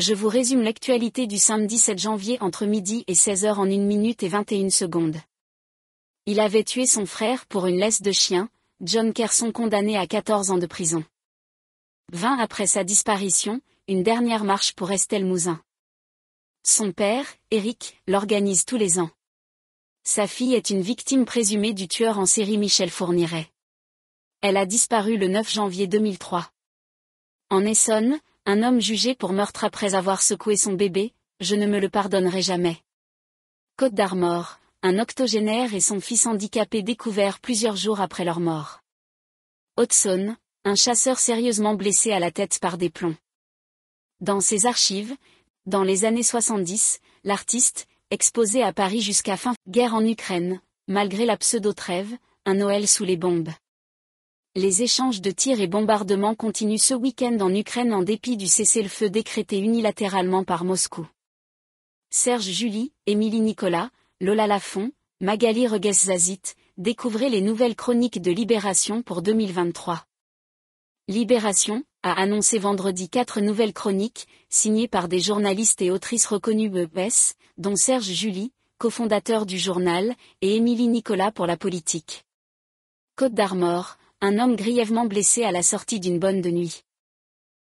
je vous résume l'actualité du samedi 7 janvier entre midi et 16h en 1 minute et 21 secondes. Il avait tué son frère pour une laisse de chien, John Kerson condamné à 14 ans de prison. 20 après sa disparition, une dernière marche pour Estelle Mouzin. Son père, Eric, l'organise tous les ans. Sa fille est une victime présumée du tueur en série Michel Fourniret. Elle a disparu le 9 janvier 2003. En Essonne, un homme jugé pour meurtre après avoir secoué son bébé, je ne me le pardonnerai jamais. Côte d'Armor, un octogénaire et son fils handicapé découverts plusieurs jours après leur mort. Hudson, un chasseur sérieusement blessé à la tête par des plombs. Dans ses archives, dans les années 70, l'artiste, exposé à Paris jusqu'à fin guerre en Ukraine, malgré la pseudo-trêve, un Noël sous les bombes les échanges de tirs et bombardements continuent ce week-end en Ukraine en dépit du cessez-le-feu décrété unilatéralement par Moscou. Serge Julie, Émilie Nicolas, Lola Lafont, Magali Regues-Zazit, découvrez les nouvelles chroniques de Libération pour 2023. Libération a annoncé vendredi quatre nouvelles chroniques, signées par des journalistes et autrices reconnues BES, dont Serge Julie, cofondateur du journal, et Émilie Nicolas pour la politique. Côte d'Armor, un homme grièvement blessé à la sortie d'une bonne de nuit.